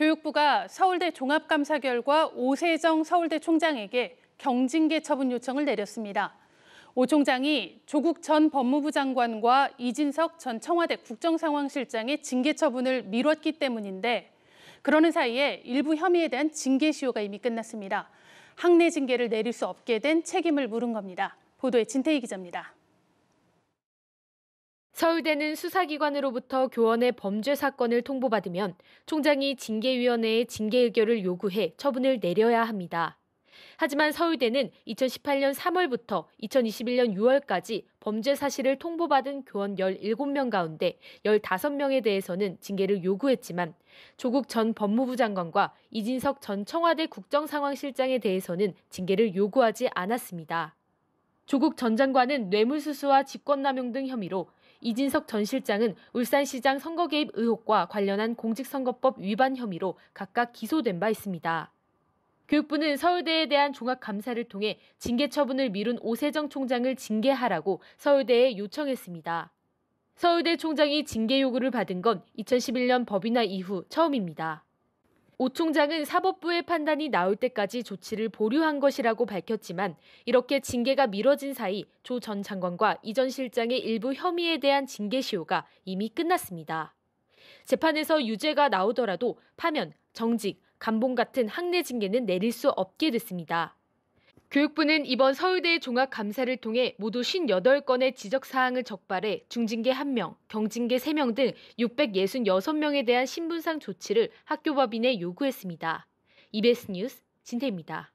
교육부가 서울대 종합감사 결과 오세정 서울대 총장에게 경징계 처분 요청을 내렸습니다. 오 총장이 조국 전 법무부 장관과 이진석 전 청와대 국정상황실장의 징계 처분을 미뤘기 때문인데 그러는 사이에 일부 혐의에 대한 징계 시효가 이미 끝났습니다. 학내 징계를 내릴 수 없게 된 책임을 물은 겁니다. 보도에 진태희 기자입니다. 서울대는 수사기관으로부터 교원의 범죄 사건을 통보받으면 총장이 징계위원회에 징계 의결을 요구해 처분을 내려야 합니다. 하지만 서울대는 2018년 3월부터 2021년 6월까지 범죄 사실을 통보받은 교원 17명 가운데 15명에 대해서는 징계를 요구했지만 조국 전 법무부 장관과 이진석 전 청와대 국정상황실장에 대해서는 징계를 요구하지 않았습니다. 조국 전 장관은 뇌물수수와 직권남용 등 혐의로 이진석 전 실장은 울산시장 선거 개입 의혹과 관련한 공직선거법 위반 혐의로 각각 기소된 바 있습니다. 교육부는 서울대에 대한 종합감사를 통해 징계 처분을 미룬 오세정 총장을 징계하라고 서울대에 요청했습니다. 서울대 총장이 징계 요구를 받은 건 2011년 법인화 이후 처음입니다. 오 총장은 사법부의 판단이 나올 때까지 조치를 보류한 것이라고 밝혔지만 이렇게 징계가 미뤄진 사이 조 전 장관과 이 전 실장의 일부 혐의에 대한 징계시효가 이미 끝났습니다. 재판에서 유죄가 나오더라도 파면, 정직, 감봉 같은 학내 징계는 내릴 수 없게 됐습니다. 교육부는 이번 서울대 종합 감사를 통해 모두 58건의 지적 사항을 적발해 중징계 1명, 경징계 3명 등 666명에 대한 신분상 조치를 학교 법인에 요구했습니다. EBS 뉴스 진태입니다.